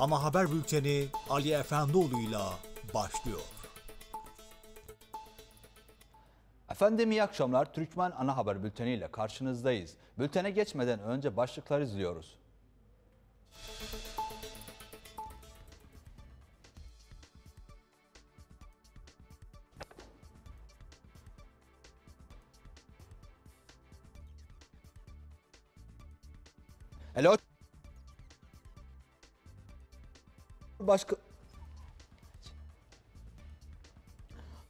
Ama haber bülteni Ali Efendioğlu'yla başlıyor. Efendim iyi akşamlar. Türkmen Ana Haber Bülteni ile karşınızdayız. Bültene geçmeden önce başlıklar izliyoruz. Hello. Cumhurbaşka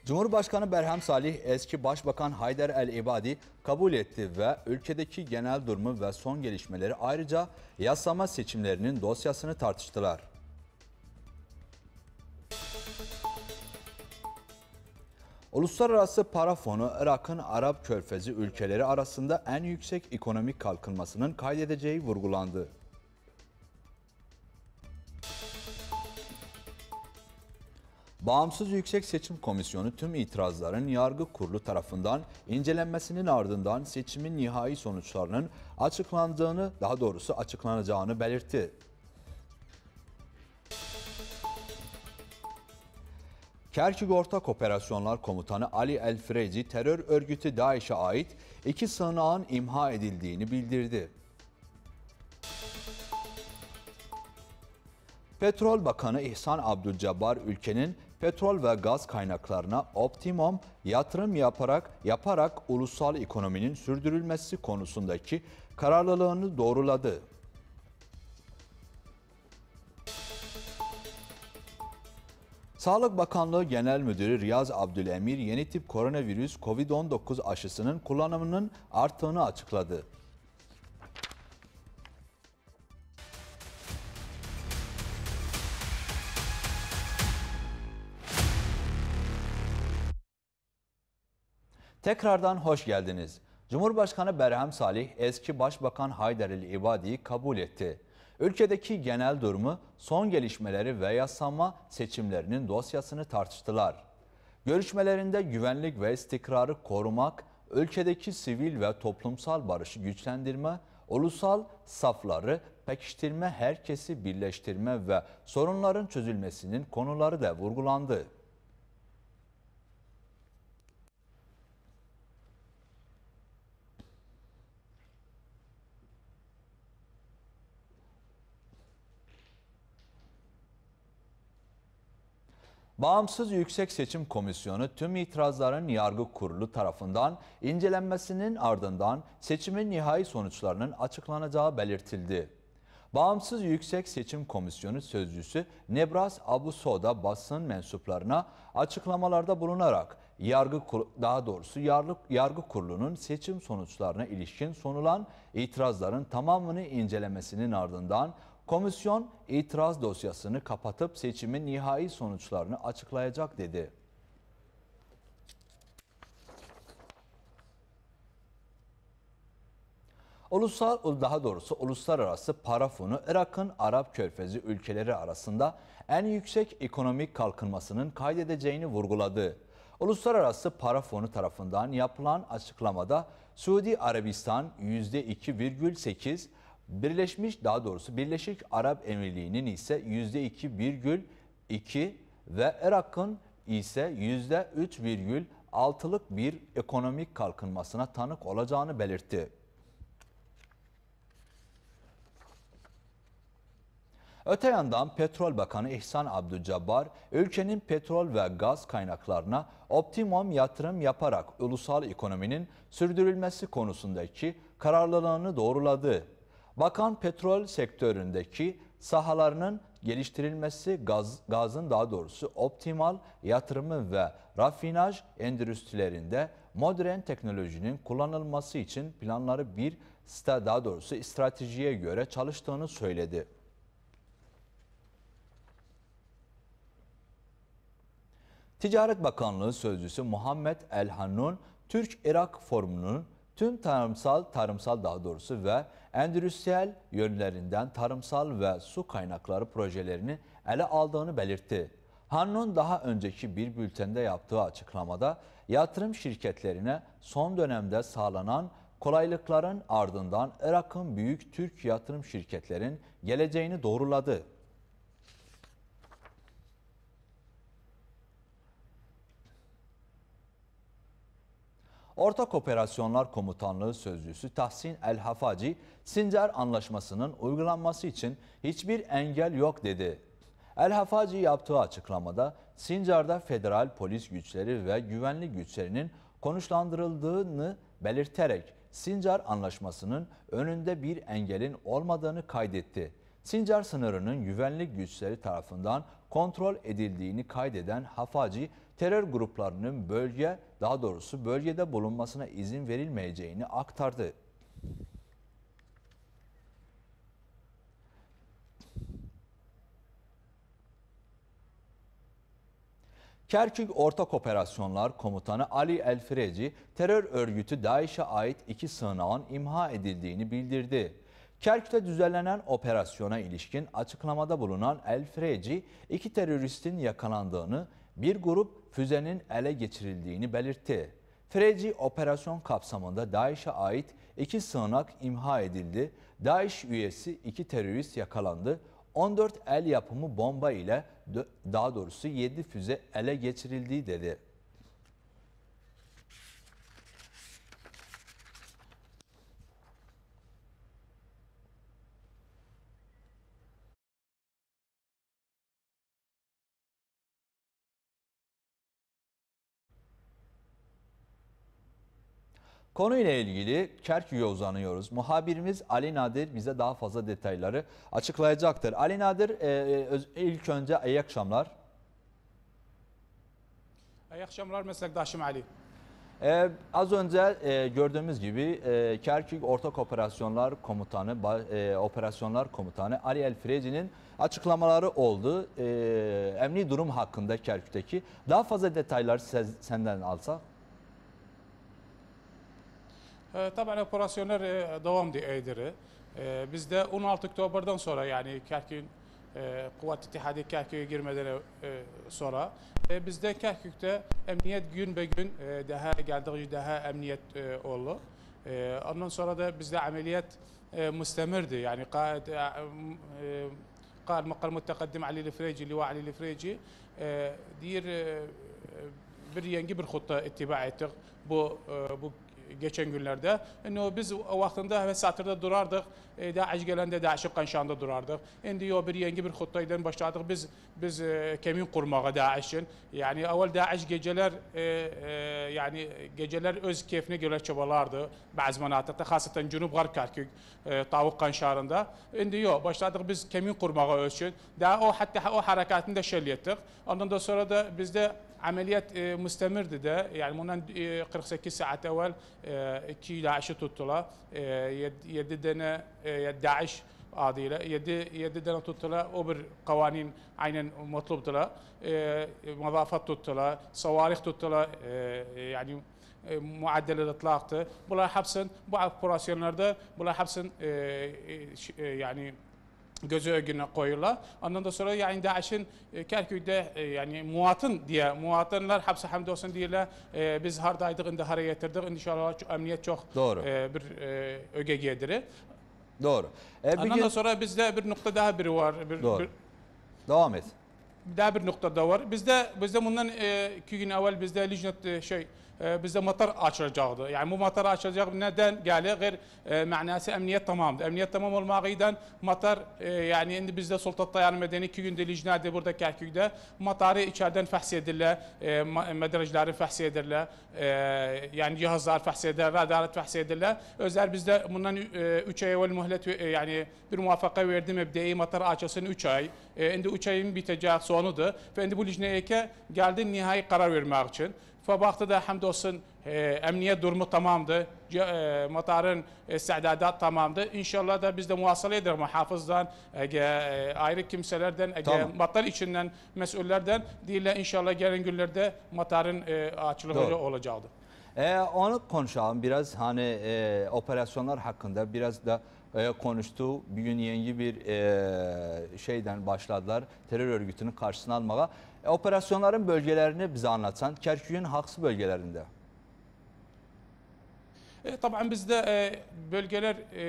Cumhurbaşkanı Berhem Salih eski Başbakan Haydar El İbadi kabul etti ve ülkedeki genel durumu ve son gelişmeleri ayrıca yasama seçimlerinin dosyasını tartıştılar. Uluslararası Para Fonu, Irak'ın Arap Körfezi ülkeleri arasında en yüksek ekonomik kalkınmasının kaydedeceği vurgulandı. Bağımsız Yüksek Seçim Komisyonu tüm itirazların yargı kurulu tarafından incelenmesinin ardından seçimin nihai sonuçlarının açıklandığını, daha doğrusu açıklanacağını belirtti. Kerkük Ortak Operasyonlar Komutanı Ali El Freyci terör örgütü DAEŞ'e ait iki sığınağın imha edildiğini bildirdi. Petrol Bakanı İhsan Abdülcabbar ülkenin petrol ve gaz kaynaklarına optimum yatırım yaparak yaparak ulusal ekonominin sürdürülmesi konusundaki kararlılığını doğruladı. Sağlık Bakanlığı Genel Müdürü Riyaz Abdülemir yeni tip koronavirüs COVID-19 aşısının kullanımının arttığını açıkladı. Tekrardan hoş geldiniz. Cumhurbaşkanı Berhem Salih eski Başbakan Haydar El İbadi'yi kabul etti. Ülkedeki genel durumu, son gelişmeleri ve yasama seçimlerinin dosyasını tartıştılar. Görüşmelerinde güvenlik ve istikrarı korumak, ülkedeki sivil ve toplumsal barışı güçlendirme, ulusal safları pekiştirme, herkesi birleştirme ve sorunların çözülmesinin konuları da vurgulandı. Bağımsız Yüksek Seçim Komisyonu tüm itirazların yargı kurulu tarafından incelenmesinin ardından seçimin nihai sonuçlarının açıklanacağı belirtildi. Bağımsız Yüksek Seçim Komisyonu Sözcüsü Nebras Abusoda basın mensuplarına açıklamalarda bulunarak yargı daha doğrusu yargı, yargı kurulunun seçim sonuçlarına ilişkin sunulan itirazların tamamını incelemesinin ardından Komisyon itiraz dosyasını kapatıp seçimin nihai sonuçlarını açıklayacak dedi. Ulusal, daha doğrusu uluslararası para fonu Irak'ın Arap Körfezi ülkeleri arasında en yüksek ekonomik kalkınmasının kaydedeceğini vurguladı. Uluslararası Para Fonu tarafından yapılan açıklamada Suudi Arabistan %2,8, Birleşmiş daha doğrusu Birleşik Arap Emirliği'nin ise %2,2 ve Irak'ın ise %3,6'lık bir ekonomik kalkınmasına tanık olacağını belirtti. Öte yandan Petrol Bakanı İhsan Abdülcabbar, ülkenin petrol ve gaz kaynaklarına optimum yatırım yaparak ulusal ekonominin sürdürülmesi konusundaki kararlılığını doğruladı. Bakan petrol sektöründeki sahalarının geliştirilmesi, gaz, gazın daha doğrusu optimal yatırımı ve rafinaj endüstrilerinde modern teknolojinin kullanılması için planları bir daha doğrusu stratejiye göre çalıştığını söyledi. Ticaret Bakanlığı Sözcüsü Muhammed Elhanun, Türk-Irak Forumu'nun tüm tarımsal, tarımsal daha doğrusu ve endüstriyel yönlerinden tarımsal ve su kaynakları projelerini ele aldığını belirtti. Hannon daha önceki bir bültende yaptığı açıklamada yatırım şirketlerine son dönemde sağlanan kolaylıkların ardından Irak'ın büyük Türk yatırım şirketlerin geleceğini doğruladı. Ortak Operasyonlar Komutanlığı Sözcüsü Tahsin El Hafaci, Sincar Anlaşması'nın uygulanması için hiçbir engel yok dedi. El Hafaci yaptığı açıklamada Sincar'da federal polis güçleri ve güvenlik güçlerinin konuşlandırıldığını belirterek Sincar Anlaşması'nın önünde bir engelin olmadığını kaydetti. Sincar sınırının güvenlik güçleri tarafından kontrol edildiğini kaydeden Hafaci, terör gruplarının bölge, daha doğrusu bölgede bulunmasına izin verilmeyeceğini aktardı. Kerkük Ortak Operasyonlar Komutanı Ali Elfireci, terör örgütü DAEŞ'e ait iki sığınağın imha edildiğini bildirdi. Kerkük'te düzenlenen operasyona ilişkin açıklamada bulunan El Freci, iki teröristin yakalandığını, bir grup füzenin ele geçirildiğini belirtti. Freci operasyon kapsamında DAEŞ'e ait iki sığınak imha edildi, DAEŞ üyesi iki terörist yakalandı, 14 el yapımı bomba ile daha doğrusu 7 füze ele geçirildiği dedi. Konuyla ilgili Kerkük'e uzanıyoruz. Muhabirimiz Ali Nadir bize daha fazla detayları açıklayacaktır. Ali Nadir e, e, ilk önce iyi akşamlar. İyi akşamlar meslektaşım Ali. Ee, az önce e, gördüğümüz gibi e, Kerkük Ortak Operasyonlar Komutanı, e, Operasyonlar Komutanı Ali Elfreci'nin açıklamaları oldu. E, emni durum hakkında Kerkük'teki. Daha fazla detaylar senden alsak. Ee, tabii hani operasyonlar e, devam ediyor. Ee, biz de 16 Oktober'dan sonra yani Kerkük'ün e, Kuvvet İttihadi Kerkük'e girmeden e, sonra bizde Kerkük'te emniyet gün be gün daha geldiği daha emniyet oldu. Ondan sonra da bizde ameliyat müstemirdi. Yani gayet قال مقر متقدم علي الفريجي اللواء علي الفريجي دير bir yengi bir hutta ittiba ettik. bu geçen günlerde. Yani biz o vaxtında vəsaitlərdə durardıq, e, daha acgelende daha i Qanşanda durardık. Şimdi o bir yeni bir xüttəydən başladık biz biz e, kemin qurmağa daesh Yani, Yəni daha Daesh gecələr e, e, yəni gecələr öz keyfinə görə çabalardı bəzi mənatiqdə, xüsusən Cənub-Qərb Kərkük, e, tavuk Qanşarında. Şimdi yox, başladık biz kemin qurmağa ölçün. Daha o hatta o hərəkətini də şəll etdik. Ondan da sonra da bizde عمليات آه، مستمر ده يعني منان آه، قرقسة كي ساعة أول آه، كي داعش تطلع يددنا يدعش عادلة يد يددنا تطلع أوبر قوانين عينا مطلوب تطلع مضافات تطلع صواريخ تطلع يعني معدل الاطلاق بلا حبسن بو بروسيونلرده بلا حبسن يعني gözü önüne koyuyorlar. Ondan da sonra yani DAEŞ'in e, Kerkük'te e, yani muatın diye muatınlar hapse hamdolsun diyorlar. E, biz hardaydık, indi hara getirdik. İnşallah emniyet çok Doğru. E, bir e, öge gediri. Doğru. E, Ondan gün... da sonra bizde bir nokta daha biri var. Bir, Doğru. Bir... Devam et. Daha bir nokta da var. Bizde bizde bundan e, iki gün evvel bizde Lijnet şey ee, bize matar açılacaktı. Yani bu matar açılacak neden geldi? Gayr e, manası emniyet tamam olmağıydan matar e, yani indi bizde Sultat Dayan Medeni iki günde licnade burada Kerkük'de matarı içeriden fəhs edirlər, e, medrajları fəhs edirlər, e, yani cihazlar fəhs edirlər, radarat fəhs edirlər. Özler bizde bundan 3 e, ay evvel mühlet e, yani bir muvaffaka verdim. mebdeyi matar açılsın 3 ay. E, indi 3 ayın biteceği sonudur. Ve indi bu licneyeke geldi nihai karar vermek için. Ve vakti de hamdolsun e, emniyet durumu tamamdı. E, motorun istidadat e, tamamdı. İnşallah da biz de muhasele ederiz muhafızdan, ege, ayrı kimselerden, ege, tamam. motor içinden, mesullerden değiller. İnşallah gelen günlerde motorun e, açılığı Doğru. olacaktı. Ee, onu konuşalım biraz hani e, operasyonlar hakkında biraz da e, konuştu. Bugün yeni bir e, şeyden başladılar terör örgütünün karşısına almaya. E, operasyonların bölgelerini bize anlatsan. Kerkük'ün hansı bölgelerinde? E, tabii bizdə e, bölgələr e,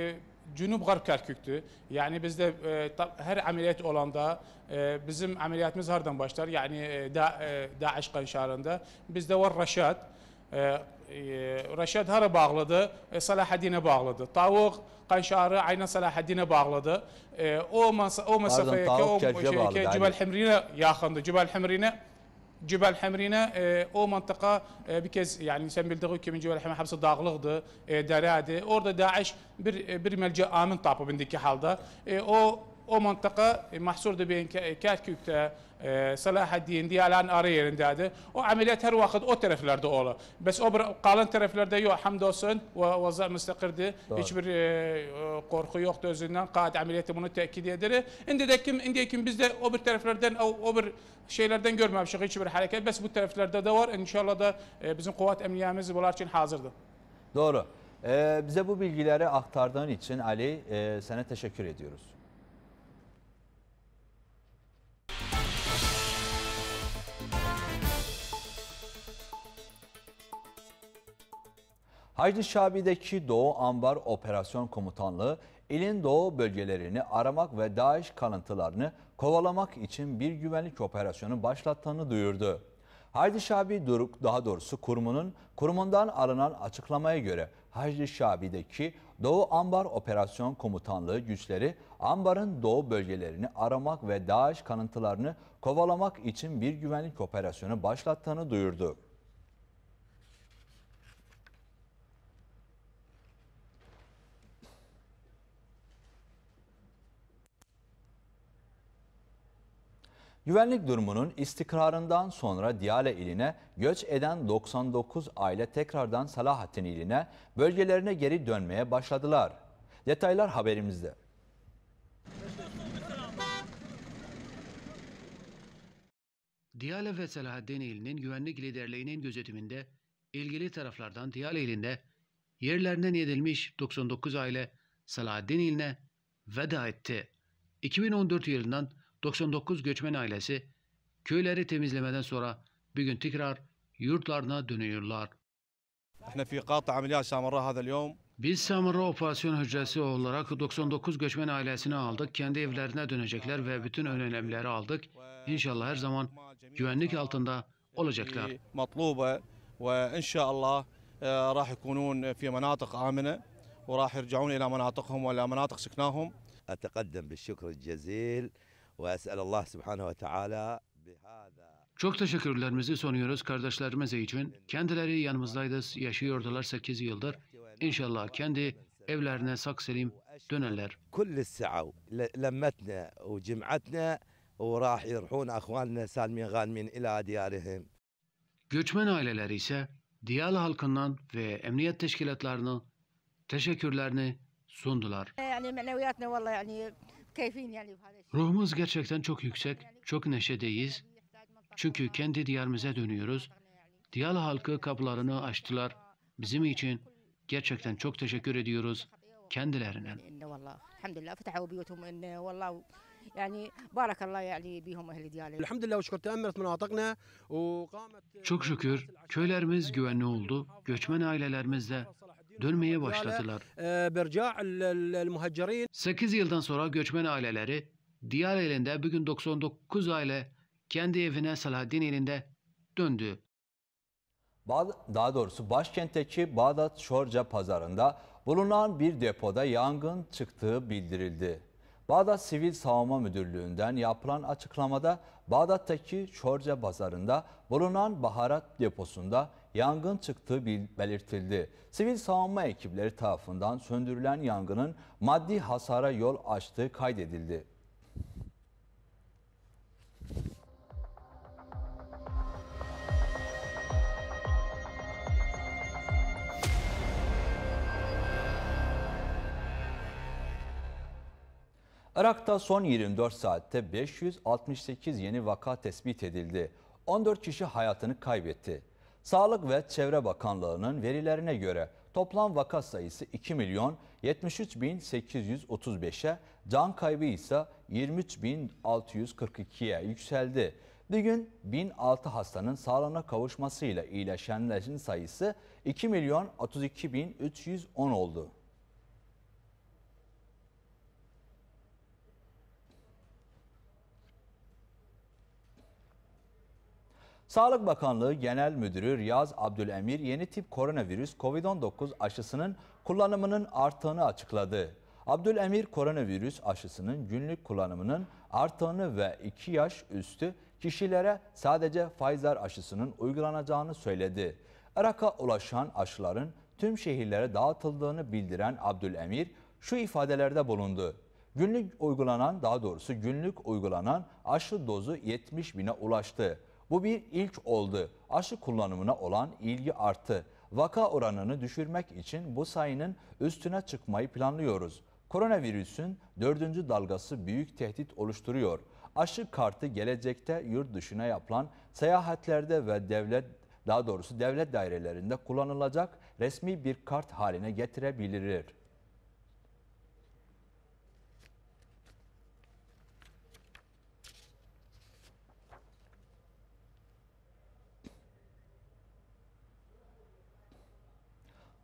Cənub-Qərb Kərkükdür. Yəni bizdə e, hər əməliyyat olanda e, bizim əməliyyatımız hardan başlar? Yəni e, da, e, Daesh qanşarında bizdə var Rəşad. E, E, Rəşad hara bağlıdır? E, Salahəddinə bağlıdır. Tavuq, Qayşarı, Ayna Salahəddinə bağlıdır. E, o, o məsafəyə ki, o şey, Cübəl Həmrinə yaxındır. Cübəl Həmrinə Cübəl Həmrinə e, o mantıqa e, bir kəz, yəni sən bildiği kimi Cübəl Həmrin həbsi dağlıqdır, e, dərədir. Orada Daesh bir, bir məlcə amin tapıb indiki halda. E, o o mantıqa e, mahsurdur beyin Kərkükdə, e, Səlahəddin, Diyalənin arı yerindədir. O ameliyat her vaxt o tərəflərdə olur. Bəs o qalın tərəflərdə yox, həmd olsun, vaza müstəqirdir. Heç bir e, qorxu yoxdur özündən. Qad ameliyatı bunu təkid edir. İndi də kim, indiyə kim biz də o bir tərəflərdən, o, o bir şeylərdən görməmişik heç bir hərəkət. Bəs bu tərəflərdə də var. inşallah da bizim kuvvet əmniyyəmiz bunlar üçün hazırdır. Doğru. Ee, bize bu bilgileri aktardığın için Ali e, sana teşekkür ediyoruz. Hacı Şabi'deki Doğu Ambar Operasyon Komutanlığı ilin doğu bölgelerini aramak ve DAEŞ kalıntılarını kovalamak için bir güvenlik operasyonu başlattığını duyurdu. Hacı Şabi Duruk daha doğrusu kurumunun kurumundan alınan açıklamaya göre Hacı Şabi'deki Doğu Ambar Operasyon Komutanlığı güçleri ambarın doğu bölgelerini aramak ve DAEŞ kanıntılarını kovalamak için bir güvenlik operasyonu başlattığını duyurdu. Güvenlik durumunun istikrarından sonra Diyale iline göç eden 99 aile tekrardan Salahattin iline bölgelerine geri dönmeye başladılar. Detaylar haberimizde. Diyale ve Selahaddin ilinin güvenlik liderliğinin gözetiminde ilgili taraflardan Diyale ilinde yerlerinden yedilmiş 99 aile Selahaddin iline veda etti. 2014 yılından 99 göçmen ailesi köyleri temizlemeden sonra bir gün tekrar yurtlarına dönüyorlar. Biz Samırra Operasyon Hücresi olarak 99 göçmen ailesini aldık. Kendi evlerine dönecekler ve bütün önlemleri aldık. İnşallah her zaman güvenlik altında olacaklar. Matluba ve inşallah راح يكونون في مناطق آمنة وراح يرجعون إلى مناطقهم وإلى مناطق سكناهم أتقدم بالشكر الجزيل çok teşekkürlerimizi sunuyoruz kardeşlerimize için. Kendileri yanımızdaydı, yaşıyordular 8 yıldır. İnşallah kendi evlerine sak selim dönerler. Kulli sa'u lemmetne ve cem'atne ve rah yirhun ahvanne salmin ganmin ila diyarihim. Göçmen aileleri ise diyal halkından ve emniyet teşkilatlarının teşekkürlerini sundular. Yani ne vallahi yani Ruhumuz gerçekten çok yüksek, çok neşedeyiz. Çünkü kendi diyarımıza dönüyoruz. Diyal halkı kapılarını açtılar. Bizim için gerçekten çok teşekkür ediyoruz kendilerine. Çok şükür köylerimiz güvenli oldu. Göçmen ailelerimiz de dönmeye başladılar. 8 e, yıldan sonra göçmen aileleri Diyar elinde bugün 99 aile kendi evine Salahaddin elinde döndü. Daha doğrusu başkentteki Bağdat Şorca pazarında bulunan bir depoda yangın çıktığı bildirildi. Bağdat Sivil Savunma Müdürlüğü'nden yapılan açıklamada Bağdat'taki Şorca pazarında bulunan baharat deposunda yangın çıktığı belirtildi. Sivil savunma ekipleri tarafından söndürülen yangının maddi hasara yol açtığı kaydedildi. Irak'ta son 24 saatte 568 yeni vaka tespit edildi. 14 kişi hayatını kaybetti. Sağlık ve Çevre Bakanlığı'nın verilerine göre toplam vaka sayısı 2 milyon 73.835'e, can kaybı ise 23.642'ye yükseldi. Bir gün 1006 hastanın sağlığına kavuşmasıyla iyileşenlerin sayısı 2 milyon 32.310 oldu. Sağlık Bakanlığı Genel Müdürü Riyaz Abdülemir yeni tip koronavirüs COVID-19 aşısının kullanımının arttığını açıkladı. Abdülemir koronavirüs aşısının günlük kullanımının arttığını ve 2 yaş üstü kişilere sadece Pfizer aşısının uygulanacağını söyledi. Irak'a ulaşan aşıların tüm şehirlere dağıtıldığını bildiren Abdülemir şu ifadelerde bulundu. Günlük uygulanan daha doğrusu günlük uygulanan aşı dozu 70 bine ulaştı. Bu bir ilk oldu. Aşı kullanımına olan ilgi arttı. Vaka oranını düşürmek için bu sayının üstüne çıkmayı planlıyoruz. Koronavirüsün dördüncü dalgası büyük tehdit oluşturuyor. Aşı kartı gelecekte yurt dışına yapılan seyahatlerde ve devlet daha doğrusu devlet dairelerinde kullanılacak resmi bir kart haline getirebilir.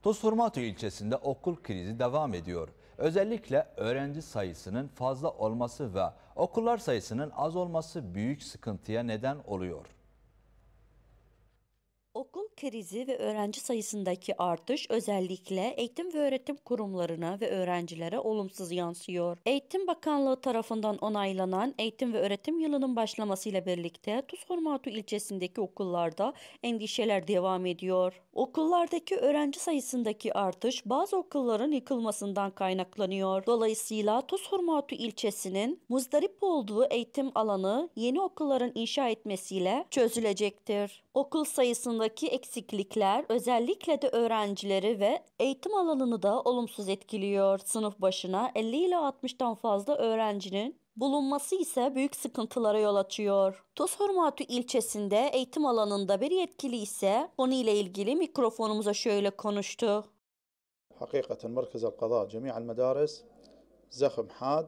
Tosurmato ilçesinde okul krizi devam ediyor. Özellikle öğrenci sayısının fazla olması ve okullar sayısının az olması büyük sıkıntıya neden oluyor. Okul krizi ve öğrenci sayısındaki artış özellikle eğitim ve öğretim kurumlarına ve öğrencilere olumsuz yansıyor. Eğitim Bakanlığı tarafından onaylanan eğitim ve öğretim yılının başlamasıyla birlikte Tuzhormatu ilçesindeki okullarda endişeler devam ediyor. Okullardaki öğrenci sayısındaki artış bazı okulların yıkılmasından kaynaklanıyor. Dolayısıyla Tuzhormatu ilçesinin muzdarip olduğu eğitim alanı yeni okulların inşa etmesiyle çözülecektir. Okul sayısında alanındaki eksiklikler özellikle de öğrencileri ve eğitim alanını da olumsuz etkiliyor. Sınıf başına 50 ile 60'tan fazla öğrencinin bulunması ise büyük sıkıntılara yol açıyor. Tosormatu ilçesinde eğitim alanında bir yetkili ise konuyla ilgili mikrofonumuza şöyle konuştu. حقيقة مركز القضاء جميع المدارس زخم حاد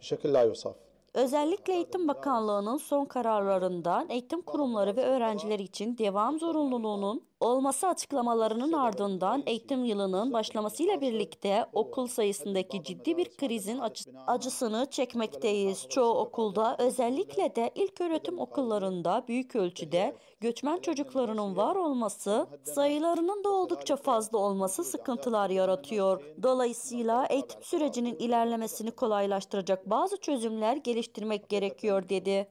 بشكل لا يوصف Özellikle Eğitim Bakanlığı'nın son kararlarından eğitim kurumları ve öğrenciler için devam zorunluluğunun olması açıklamalarının ardından eğitim yılının başlamasıyla birlikte okul sayısındaki ciddi bir krizin acısını çekmekteyiz. Çoğu okulda özellikle de ilk öğretim okullarında büyük ölçüde göçmen çocuklarının var olması sayılarının da oldukça fazla olması sıkıntılar yaratıyor. Dolayısıyla eğitim sürecinin ilerlemesini kolaylaştıracak bazı çözümler geliştirmek gerekiyor dedi.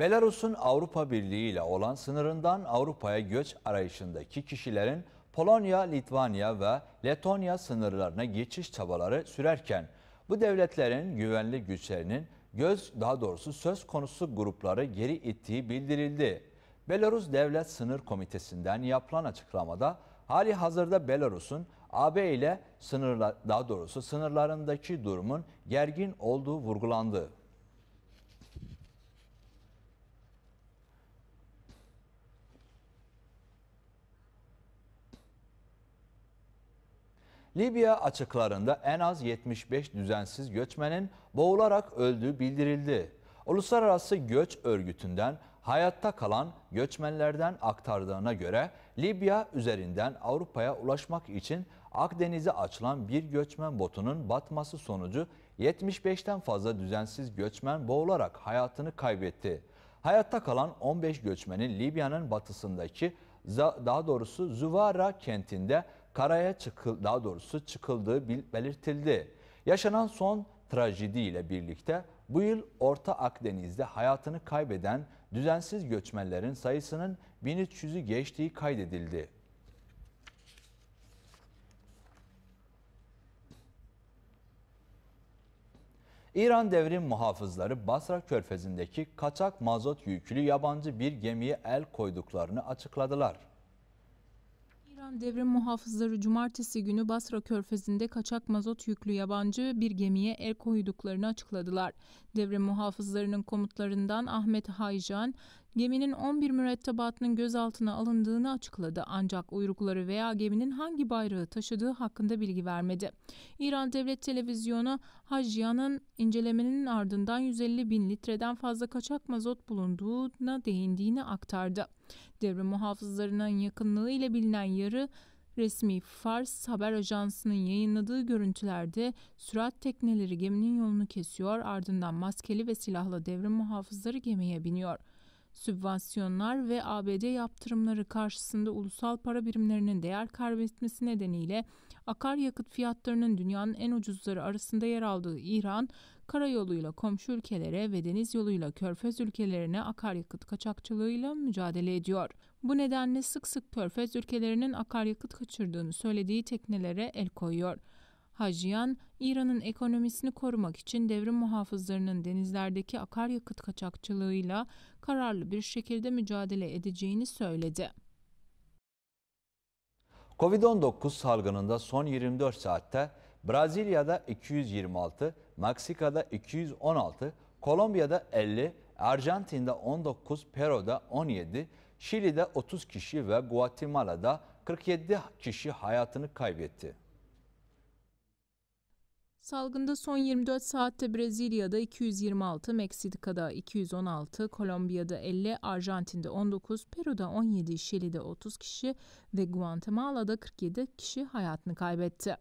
Belarus'un Avrupa Birliği ile olan sınırından Avrupa'ya göç arayışındaki kişilerin Polonya, Litvanya ve Letonya sınırlarına geçiş çabaları sürerken bu devletlerin güvenli güçlerinin göz daha doğrusu söz konusu grupları geri ittiği bildirildi. Belarus Devlet Sınır Komitesi'nden yapılan açıklamada hali hazırda Belarus'un AB ile sınırla, daha doğrusu sınırlarındaki durumun gergin olduğu vurgulandı. Libya açıklarında en az 75 düzensiz göçmenin boğularak öldüğü bildirildi. Uluslararası Göç Örgütü'nden hayatta kalan göçmenlerden aktardığına göre Libya üzerinden Avrupa'ya ulaşmak için Akdeniz'e açılan bir göçmen botunun batması sonucu 75'ten fazla düzensiz göçmen boğularak hayatını kaybetti. Hayatta kalan 15 göçmenin Libya'nın batısındaki daha doğrusu Zuvara kentinde karaya çıkıl daha doğrusu çıkıldığı belirtildi. Yaşanan son trajedi ile birlikte bu yıl Orta Akdeniz'de hayatını kaybeden düzensiz göçmenlerin sayısının 1300'ü geçtiği kaydedildi. İran devrim muhafızları Basra Körfezi'ndeki kaçak mazot yüklü yabancı bir gemiye el koyduklarını açıkladılar. Yunan devrim muhafızları cumartesi günü Basra Körfezi'nde kaçak mazot yüklü yabancı bir gemiye el koyduklarını açıkladılar. Devrim muhafızlarının komutlarından Ahmet Haycan, geminin 11 mürettebatının gözaltına alındığını açıkladı ancak uyrukları veya geminin hangi bayrağı taşıdığı hakkında bilgi vermedi. İran Devlet Televizyonu Hacyan'ın incelemenin ardından 150 bin litreden fazla kaçak mazot bulunduğuna değindiğini aktardı. Devrim muhafızlarının yakınlığı ile bilinen yarı resmi Fars haber ajansının yayınladığı görüntülerde sürat tekneleri geminin yolunu kesiyor ardından maskeli ve silahlı devrim muhafızları gemiye biniyor. Sübvansiyonlar ve ABD yaptırımları karşısında ulusal para birimlerinin değer kaybetmesi nedeniyle akaryakıt fiyatlarının dünyanın en ucuzları arasında yer aldığı İran, karayoluyla komşu ülkelere ve deniz yoluyla körfez ülkelerine akaryakıt kaçakçılığıyla mücadele ediyor. Bu nedenle sık sık körfez ülkelerinin akaryakıt kaçırdığını söylediği teknelere el koyuyor. Hacıyan, İran'ın ekonomisini korumak için devrim muhafızlarının denizlerdeki akaryakıt kaçakçılığıyla kararlı bir şekilde mücadele edeceğini söyledi. Covid-19 salgınında son 24 saatte Brazilya'da 226, Meksika'da 216, Kolombiya'da 50, Arjantin'de 19, Peru'da 17, Şili'de 30 kişi ve Guatemala'da 47 kişi hayatını kaybetti. Salgında son 24 saatte Brezilya'da 226, Meksika'da 216, Kolombiya'da 50, Arjantin'de 19, Peru'da 17, Şili'de 30 kişi ve Guatemala'da 47 kişi hayatını kaybetti.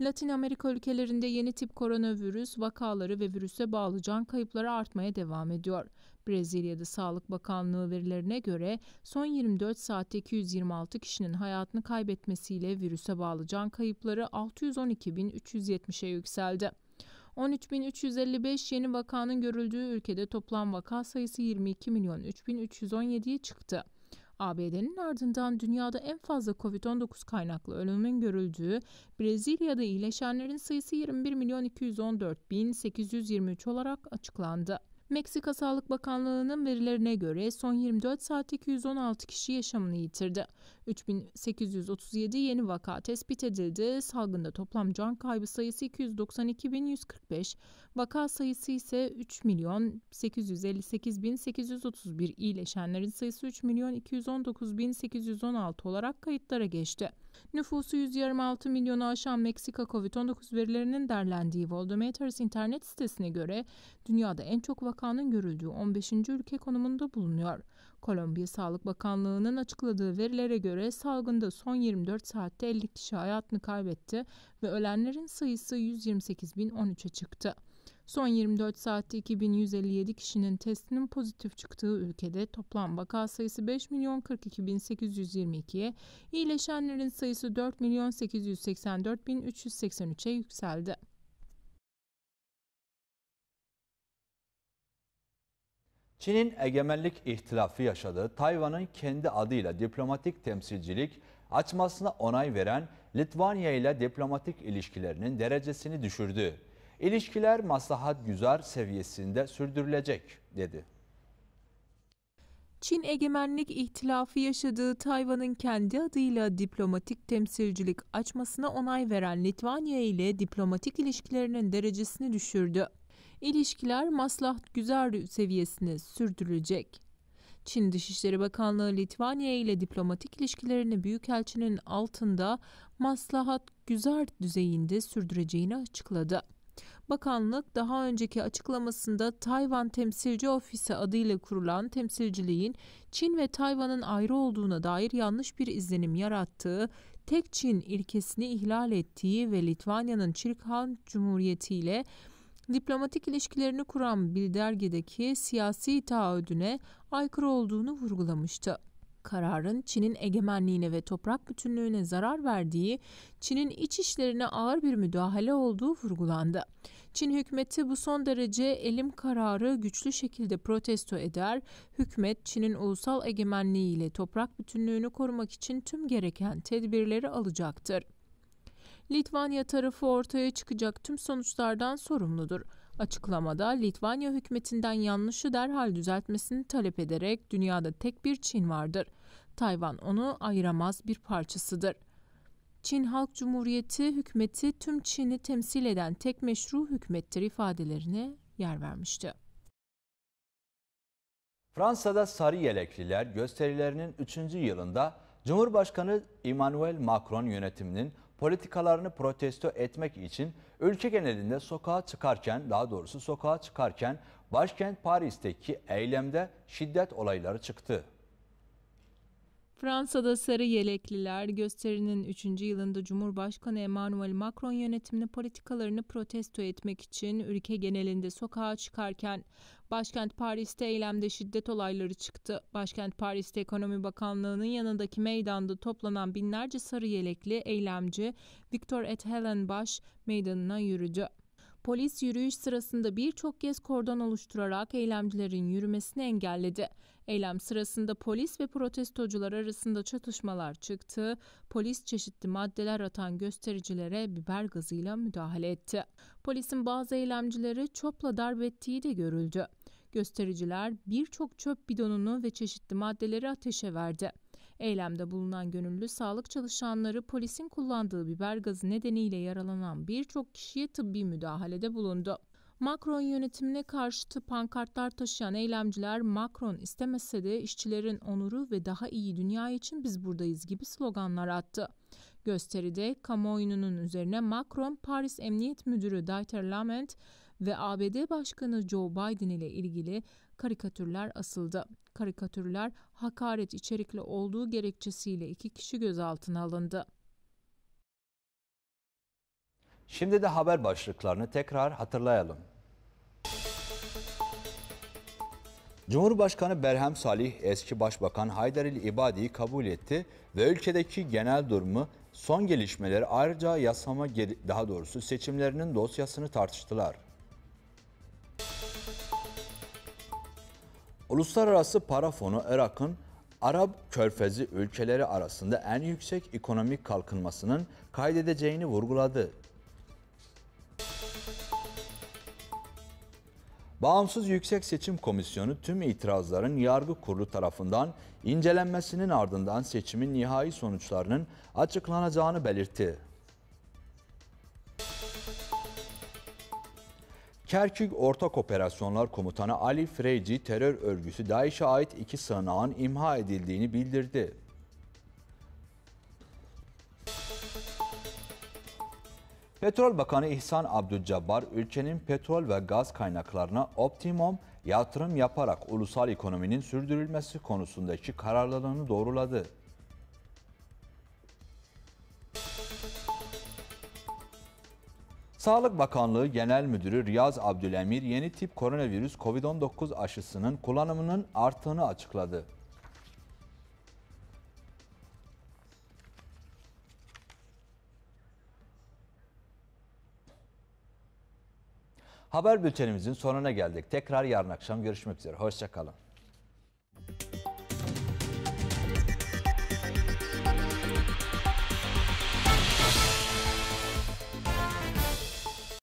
Latin Amerika ülkelerinde yeni tip koronavirüs vakaları ve virüse bağlı can kayıpları artmaya devam ediyor. Brezilya'da Sağlık Bakanlığı verilerine göre son 24 saatte 226 kişinin hayatını kaybetmesiyle virüse bağlı can kayıpları 612.370'e yükseldi. 13.355 yeni vakanın görüldüğü ülkede toplam vaka sayısı 22 milyon 3.317'ye çıktı. ABD'nin ardından dünyada en fazla COVID-19 kaynaklı ölümün görüldüğü Brezilya'da iyileşenlerin sayısı 21 milyon 214 bin 823 olarak açıklandı. Meksika Sağlık Bakanlığı'nın verilerine göre son 24 saatteki 116 kişi yaşamını yitirdi. 3837 yeni vaka tespit edildi. Salgında toplam can kaybı sayısı 292.145, vaka sayısı ise 3.858.831 milyon iyileşenlerin sayısı 3.219.816 olarak kayıtlara geçti. Nüfusu 126 milyonu aşan Meksika COVID-19 verilerinin derlendiği Voldometers internet sitesine göre dünyada en çok vakanın görüldüğü 15. ülke konumunda bulunuyor. Kolombiya Sağlık Bakanlığı'nın açıkladığı verilere göre salgında son 24 saatte 50 kişi hayatını kaybetti ve ölenlerin sayısı 128.013'e çıktı. Son 24 saatte 2157 kişinin testinin pozitif çıktığı ülkede toplam vaka sayısı 5.042.822'ye, iyileşenlerin sayısı 4.884.383'e yükseldi. Çin'in egemenlik ihtilafı yaşadığı Tayvan'ın kendi adıyla diplomatik temsilcilik açmasına onay veren Litvanya ile diplomatik ilişkilerinin derecesini düşürdü. İlişkiler maslahat güzar seviyesinde sürdürülecek dedi. Çin egemenlik ihtilafı yaşadığı Tayvan'ın kendi adıyla diplomatik temsilcilik açmasına onay veren Litvanya ile diplomatik ilişkilerinin derecesini düşürdü. İlişkiler maslahat güzel seviyesine sürdürülecek. Çin Dışişleri Bakanlığı Litvanya ile diplomatik ilişkilerini büyükelçinin altında maslahat güzel düzeyinde sürdüreceğini açıkladı. Bakanlık daha önceki açıklamasında Tayvan Temsilci Ofisi adıyla kurulan temsilciliğin Çin ve Tayvan'ın ayrı olduğuna dair yanlış bir izlenim yarattığı, tek Çin ilkesini ihlal ettiği ve Litvanya'nın Çirkan Cumhuriyeti ile diplomatik ilişkilerini kuran bir dergideki siyasi taahhüdüne aykırı olduğunu vurgulamıştı kararın Çin'in egemenliğine ve toprak bütünlüğüne zarar verdiği, Çin'in iç işlerine ağır bir müdahale olduğu vurgulandı. Çin hükümeti bu son derece elim kararı güçlü şekilde protesto eder, hükümet Çin'in ulusal egemenliği ile toprak bütünlüğünü korumak için tüm gereken tedbirleri alacaktır. Litvanya tarafı ortaya çıkacak tüm sonuçlardan sorumludur. Açıklamada Litvanya hükümetinden yanlışı derhal düzeltmesini talep ederek dünyada tek bir Çin vardır. Tayvan onu ayıramaz bir parçasıdır. Çin Halk Cumhuriyeti hükümeti tüm Çin'i temsil eden tek meşru hükümettir ifadelerine yer vermişti. Fransa'da sarı yelekliler gösterilerinin 3. yılında Cumhurbaşkanı Emmanuel Macron yönetiminin politikalarını protesto etmek için ülke genelinde sokağa çıkarken, daha doğrusu sokağa çıkarken başkent Paris'teki eylemde şiddet olayları çıktı. Fransa'da Sarı Yelekliler gösterinin 3. yılında Cumhurbaşkanı Emmanuel Macron yönetimini politikalarını protesto etmek için ülke genelinde sokağa çıkarken başkent Paris'te eylemde şiddet olayları çıktı. Başkent Paris'te Ekonomi Bakanlığı'nın yanındaki meydanda toplanan binlerce sarı yelekli eylemci Victor et baş meydanına yürüdü. Polis yürüyüş sırasında birçok kez kordon oluşturarak eylemcilerin yürümesini engelledi. Eylem sırasında polis ve protestocular arasında çatışmalar çıktı. Polis çeşitli maddeler atan göstericilere biber gazıyla müdahale etti. Polisin bazı eylemcileri çöple darp ettiği de görüldü. Göstericiler birçok çöp bidonunu ve çeşitli maddeleri ateşe verdi. Eylemde bulunan gönüllü sağlık çalışanları polisin kullandığı biber gazı nedeniyle yaralanan birçok kişiye tıbbi müdahalede bulundu. Macron yönetimine karşıtı pankartlar taşıyan eylemciler Macron istemese de işçilerin onuru ve daha iyi dünya için biz buradayız gibi sloganlar attı. Gösteride kamuoyunun üzerine Macron, Paris Emniyet Müdürü Dieter Lament ve ABD Başkanı Joe Biden ile ilgili karikatürler asıldı. Karikatürler hakaret içerikli olduğu gerekçesiyle iki kişi gözaltına alındı. Şimdi de haber başlıklarını tekrar hatırlayalım. Cumhurbaşkanı Berhem Salih eski başbakan Haydaril İbadi'yi kabul etti ve ülkedeki genel durumu, son gelişmeleri ayrıca yasama daha doğrusu seçimlerinin dosyasını tartıştılar. Uluslararası Para Fonu Irak'ın Arap Körfezi ülkeleri arasında en yüksek ekonomik kalkınmasının kaydedeceğini vurguladı. Bağımsız Yüksek Seçim Komisyonu tüm itirazların yargı kurulu tarafından incelenmesinin ardından seçimin nihai sonuçlarının açıklanacağını belirtti. Kerkük Ortak Operasyonlar Komutanı Ali Freyci terör örgütü DAEŞ'e ait iki sığınağın imha edildiğini bildirdi. Petrol Bakanı İhsan Abdülcabbar, ülkenin petrol ve gaz kaynaklarına optimum yatırım yaparak ulusal ekonominin sürdürülmesi konusundaki kararlılığını doğruladı. Sağlık Bakanlığı Genel Müdürü Riyaz Abdülemir yeni tip koronavirüs COVID-19 aşısının kullanımının arttığını açıkladı. Haber bültenimizin sonuna geldik. Tekrar yarın akşam görüşmek üzere. Hoşçakalın.